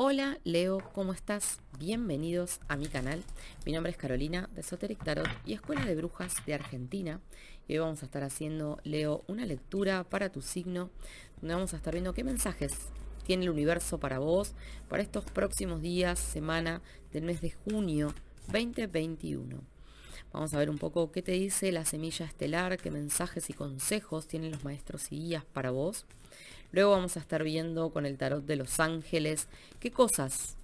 Hola Leo, ¿cómo estás? Bienvenidos a mi canal. Mi nombre es Carolina de Soteric Tarot y Escuela de Brujas de Argentina. Y hoy vamos a estar haciendo, Leo, una lectura para tu signo, donde vamos a estar viendo qué mensajes tiene el universo para vos para estos próximos días, semana del mes de junio 2021. Vamos a ver un poco qué te dice la semilla estelar, qué mensajes y consejos tienen los maestros y guías para vos. Luego vamos a estar viendo con el tarot de los ángeles qué cosas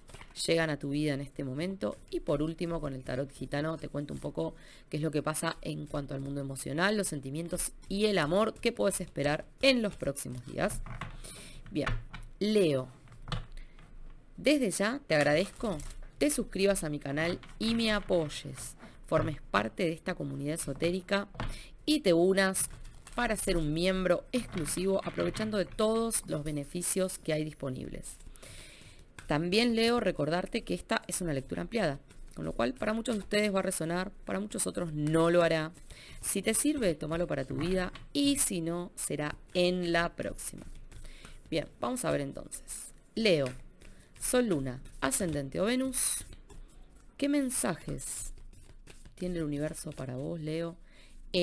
llegan a tu vida en este momento. Y por último, con el tarot gitano, te cuento un poco qué es lo que pasa en cuanto al mundo emocional, los sentimientos y el amor que puedes esperar en los próximos días. Bien, Leo. Desde ya te agradezco, te suscribas a mi canal y me apoyes, formes parte de esta comunidad esotérica y te unas para ser un miembro exclusivo aprovechando de todos los beneficios que hay disponibles. También leo recordarte que esta es una lectura ampliada, con lo cual para muchos de ustedes va a resonar, para muchos otros no lo hará. Si te sirve, tómalo para tu vida y si no, será en la próxima. Bien, vamos a ver entonces. Leo, Sol Luna, Ascendente o Venus. ¿Qué mensajes tiene el universo para vos, Leo?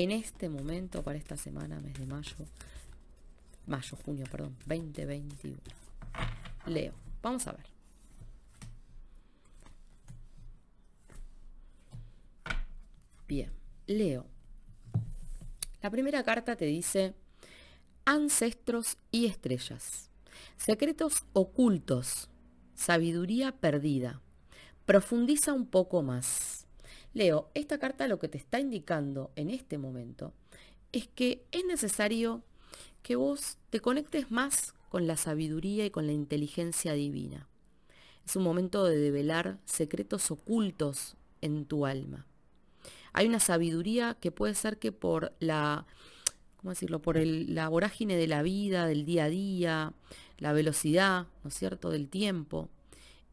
en este momento para esta semana, mes de mayo, mayo, junio, perdón, 2021. Leo, vamos a ver. Bien, Leo. La primera carta te dice ancestros y estrellas, secretos ocultos, sabiduría perdida. Profundiza un poco más. Leo, esta carta lo que te está indicando en este momento es que es necesario que vos te conectes más con la sabiduría y con la inteligencia divina. Es un momento de develar secretos ocultos en tu alma. Hay una sabiduría que puede ser que por la, ¿cómo decirlo? Por la vorágine de la vida, del día a día, la velocidad, ¿no es cierto?, del tiempo,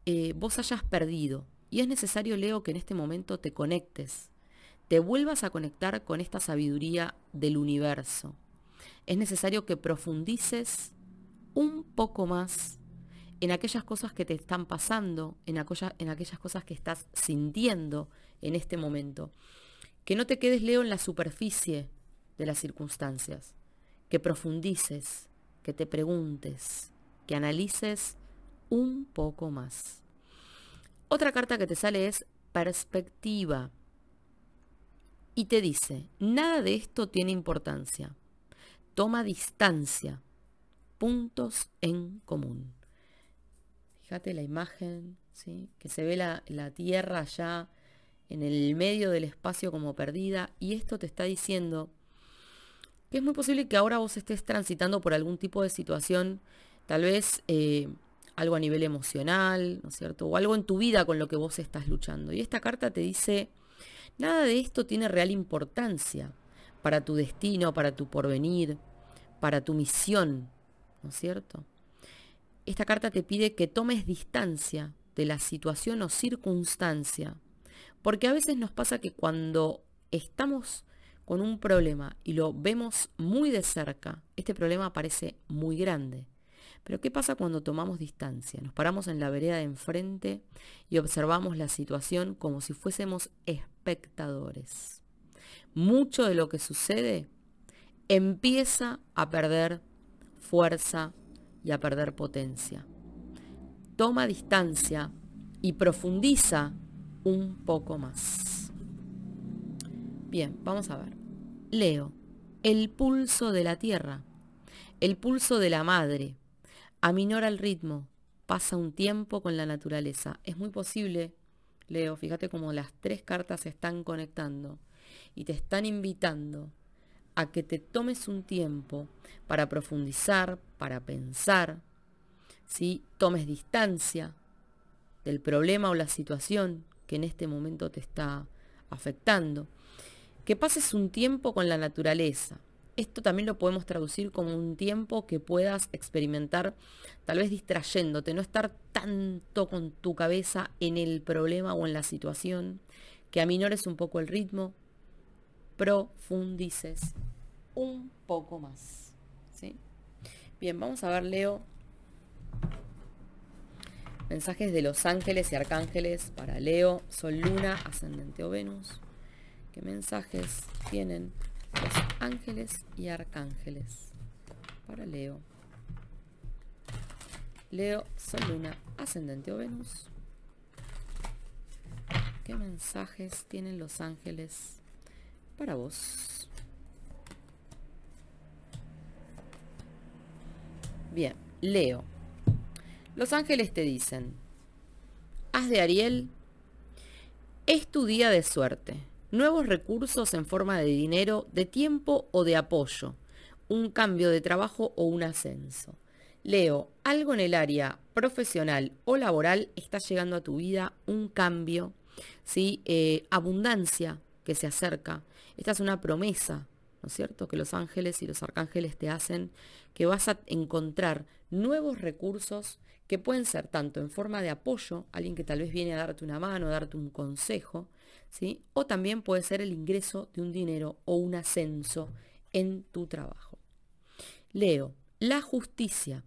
eh, vos hayas perdido y es necesario, Leo, que en este momento te conectes, te vuelvas a conectar con esta sabiduría del universo. Es necesario que profundices un poco más en aquellas cosas que te están pasando, en, en aquellas cosas que estás sintiendo en este momento. Que no te quedes, Leo, en la superficie de las circunstancias. Que profundices, que te preguntes, que analices un poco más. Otra carta que te sale es perspectiva. Y te dice, nada de esto tiene importancia. Toma distancia. Puntos en común. Fíjate la imagen, ¿sí? que se ve la, tierra allá en el medio del espacio como perdida. Y esto te está diciendo que es muy posible que ahora vos estés transitando por algún tipo de situación, tal vez... Eh, algo a nivel emocional, ¿no es cierto? O algo en tu vida con lo que vos estás luchando. Y esta carta te dice, nada de esto tiene real importancia para tu destino, para tu porvenir, para tu misión, ¿no es cierto? Esta carta te pide que tomes distancia de la situación o circunstancia, porque a veces nos pasa que cuando estamos con un problema y lo vemos muy de cerca, este problema parece muy grande. Pero ¿qué pasa cuando tomamos distancia? Nos paramos en la vereda de enfrente y observamos la situación como si fuésemos espectadores. Mucho de lo que sucede empieza a perder fuerza y a perder potencia. Toma distancia y profundiza un poco más. Bien, vamos a ver. Leo, el pulso de la tierra, el pulso de la madre, Aminora el ritmo, pasa un tiempo con la naturaleza. Es muy posible, Leo, fíjate cómo las tres cartas se están conectando y te están invitando a que te tomes un tiempo para profundizar, para pensar, si tomes distancia del problema o la situación que en este momento te está afectando. Que pases un tiempo con la naturaleza, esto también lo podemos traducir como un tiempo que puedas experimentar, tal vez distrayéndote, no estar tanto con tu cabeza en el problema o en la situación, que aminores un poco el ritmo, profundices un poco más. ¿sí? Bien, vamos a ver, Leo, mensajes de los ángeles y arcángeles para Leo, Sol, Luna, Ascendente o Venus. ¿Qué mensajes tienen ángeles y arcángeles para Leo. Leo, Sol, Luna, Ascendente o Venus. ¿Qué mensajes tienen los ángeles para vos? Bien, Leo. Los ángeles te dicen, haz de Ariel, es tu día de suerte nuevos recursos en forma de dinero, de tiempo o de apoyo, un cambio de trabajo o un ascenso. Leo, algo en el área profesional o laboral está llegando a tu vida, un cambio, ¿sí? Eh, abundancia que se acerca. Esta es una promesa, ¿no es cierto?, que los ángeles y los arcángeles te hacen, que vas a encontrar nuevos recursos que pueden ser tanto en forma de apoyo, alguien que tal vez viene a darte una mano, a darte un consejo, o también puede ser el ingreso de un dinero o un ascenso en tu trabajo. Leo, la justicia.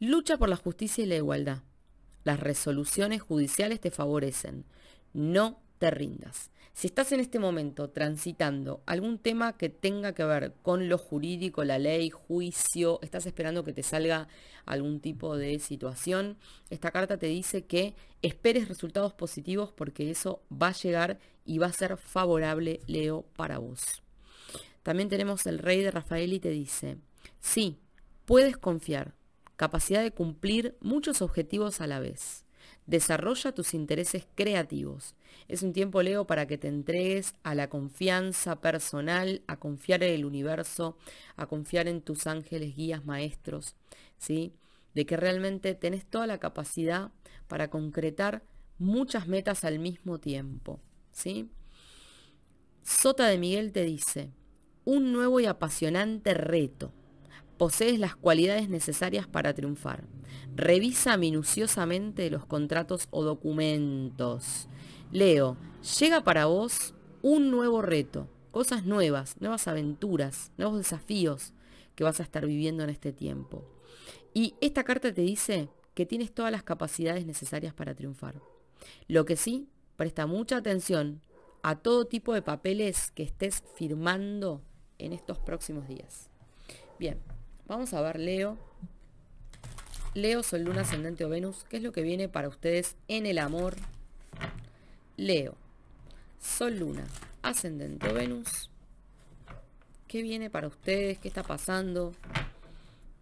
Lucha por la justicia y la igualdad. Las resoluciones judiciales te favorecen. No te rindas. Si estás en este momento transitando algún tema que tenga que ver con lo jurídico, la ley, juicio, estás esperando que te salga algún tipo de situación, esta carta te dice que esperes resultados positivos porque eso va a llegar y va a ser favorable, Leo, para vos. También tenemos el rey de Rafael y te dice, sí, puedes confiar, capacidad de cumplir muchos objetivos a la vez. Desarrolla tus intereses creativos. Es un tiempo, Leo, para que te entregues a la confianza personal, a confiar en el universo, a confiar en tus ángeles, guías, maestros, ¿sí? De que realmente tenés toda la capacidad para concretar muchas metas al mismo tiempo, ¿sí? Sota de Miguel te dice, un nuevo y apasionante reto posees las cualidades necesarias para triunfar. Revisa minuciosamente los contratos o documentos. Leo, llega para vos un nuevo reto, cosas nuevas, nuevas aventuras, nuevos desafíos que vas a estar viviendo en este tiempo. Y esta carta te dice que tienes todas las capacidades necesarias para triunfar. Lo que sí, presta mucha atención a todo tipo de papeles que estés firmando en estos próximos días. Bien, Vamos a ver Leo. Leo, Sol, Luna, Ascendente o Venus. ¿Qué es lo que viene para ustedes en el amor? Leo, Sol, Luna, Ascendente o Venus. ¿Qué viene para ustedes? ¿Qué está pasando?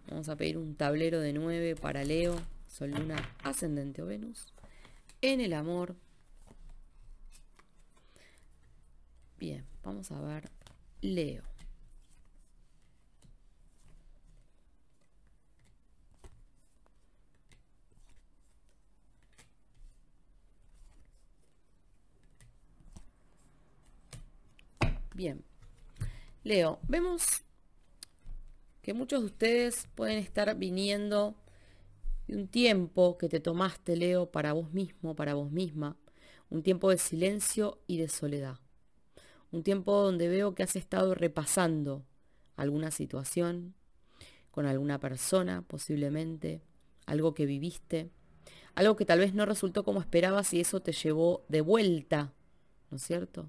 Vamos a pedir un tablero de 9 para Leo, Sol, Luna, Ascendente o Venus. En el amor. Bien, vamos a ver Leo. Bien, Leo, vemos que muchos de ustedes pueden estar viniendo de un tiempo que te tomaste, Leo, para vos mismo, para vos misma, un tiempo de silencio y de soledad, un tiempo donde veo que has estado repasando alguna situación con alguna persona, posiblemente, algo que viviste, algo que tal vez no resultó como esperabas y eso te llevó de vuelta, ¿no es cierto?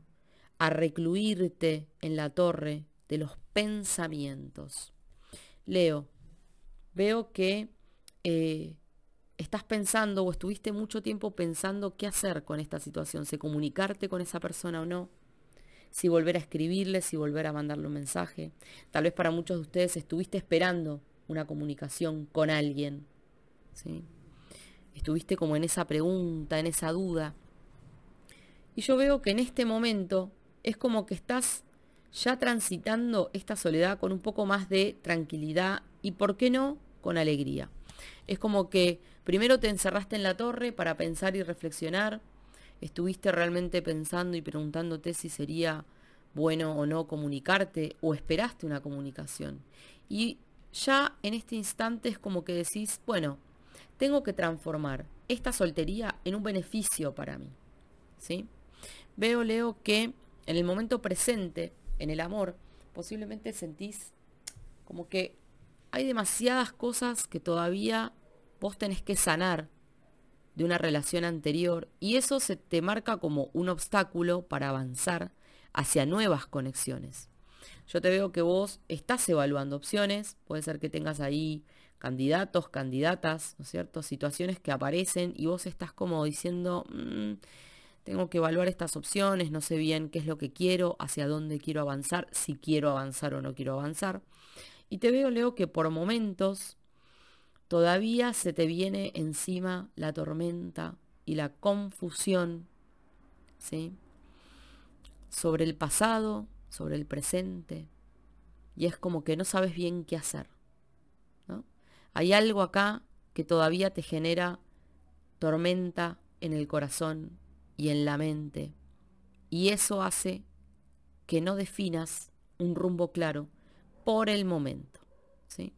a recluirte en la torre de los pensamientos. Leo, veo que eh, estás pensando o estuviste mucho tiempo pensando qué hacer con esta situación, si comunicarte con esa persona o no, si volver a escribirle, si volver a mandarle un mensaje. Tal vez para muchos de ustedes estuviste esperando una comunicación con alguien. ¿sí? Estuviste como en esa pregunta, en esa duda. Y yo veo que en este momento es como que estás ya transitando esta soledad con un poco más de tranquilidad y, ¿por qué no?, con alegría. Es como que primero te encerraste en la torre para pensar y reflexionar, estuviste realmente pensando y preguntándote si sería bueno o no comunicarte o esperaste una comunicación. Y ya en este instante es como que decís, bueno, tengo que transformar esta soltería en un beneficio para mí. ¿Sí? Veo, Leo, que en el momento presente, en el amor, posiblemente sentís como que hay demasiadas cosas que todavía vos tenés que sanar de una relación anterior y eso se te marca como un obstáculo para avanzar hacia nuevas conexiones. Yo te veo que vos estás evaluando opciones, puede ser que tengas ahí candidatos, candidatas, ¿no es cierto? Situaciones que aparecen y vos estás como diciendo, mm, tengo que evaluar estas opciones, no sé bien qué es lo que quiero, hacia dónde quiero avanzar, si quiero avanzar o no quiero avanzar. Y te veo, Leo, que por momentos todavía se te viene encima la tormenta y la confusión, ¿sí? Sobre el pasado, sobre el presente. Y es como que no sabes bien qué hacer. Hay algo acá que todavía te genera tormenta en el corazón, y en la mente. Y eso hace que no definas un rumbo claro por el momento. ¿sí?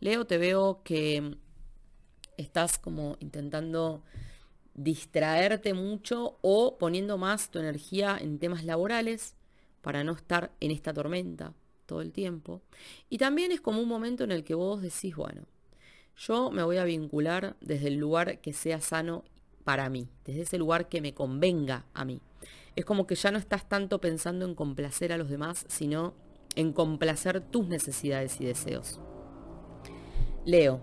Leo, te veo que estás como intentando distraerte mucho o poniendo más tu energía en temas laborales para no estar en esta tormenta todo el tiempo. Y también es como un momento en el que vos decís, bueno, yo me voy a vincular desde el lugar que sea sano para mí, desde ese lugar que me convenga a mí. Es como que ya no estás tanto pensando en complacer a los demás, sino en complacer tus necesidades y deseos. Leo,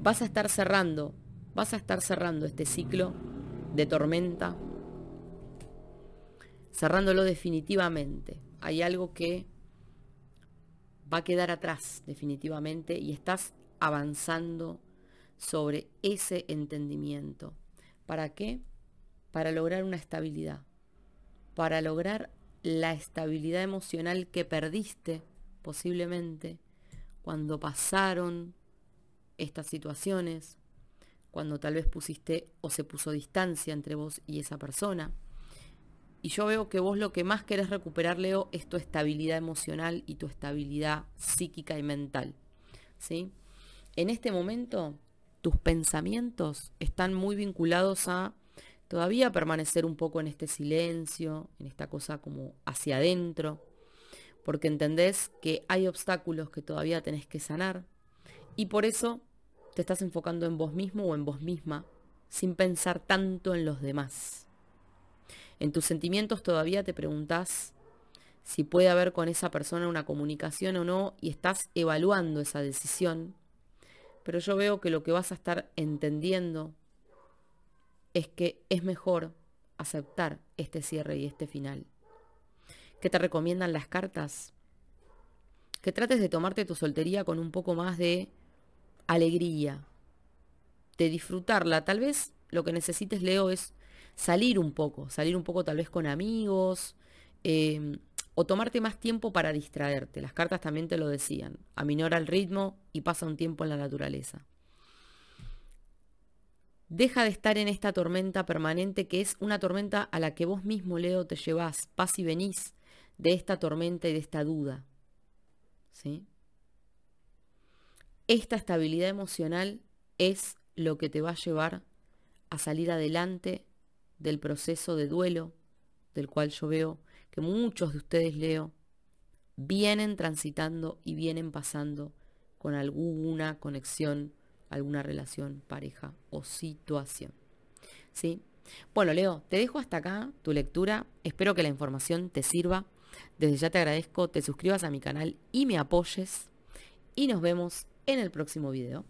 vas a estar cerrando, vas a estar cerrando este ciclo de tormenta, cerrándolo definitivamente. Hay algo que va a quedar atrás definitivamente y estás avanzando sobre ese entendimiento. ¿Para qué? Para lograr una estabilidad. Para lograr la estabilidad emocional que perdiste posiblemente cuando pasaron estas situaciones, cuando tal vez pusiste o se puso distancia entre vos y esa persona. Y yo veo que vos lo que más querés recuperar, Leo, es tu estabilidad emocional y tu estabilidad psíquica y mental. ¿sí? En este momento tus pensamientos están muy vinculados a todavía permanecer un poco en este silencio, en esta cosa como hacia adentro, porque entendés que hay obstáculos que todavía tenés que sanar y por eso te estás enfocando en vos mismo o en vos misma sin pensar tanto en los demás. En tus sentimientos todavía te preguntás si puede haber con esa persona una comunicación o no y estás evaluando esa decisión pero yo veo que lo que vas a estar entendiendo es que es mejor aceptar este cierre y este final. ¿Qué te recomiendan las cartas? Que trates de tomarte tu soltería con un poco más de alegría, de disfrutarla. Tal vez lo que necesites, Leo, es salir un poco, salir un poco tal vez con amigos, eh, o tomarte más tiempo para distraerte. Las cartas también te lo decían. Aminora el ritmo y pasa un tiempo en la naturaleza. Deja de estar en esta tormenta permanente que es una tormenta a la que vos mismo, Leo, te llevas, paz y venís de esta tormenta y de esta duda. ¿Sí? Esta estabilidad emocional es lo que te va a llevar a salir adelante del proceso de duelo, del cual yo veo que muchos de ustedes leo, vienen transitando y vienen pasando con alguna conexión, alguna relación, pareja o situación. ¿Sí? Bueno, Leo, te dejo hasta acá tu lectura. Espero que la información te sirva. Desde ya te agradezco, te suscribas a mi canal y me apoyes. Y nos vemos en el próximo video.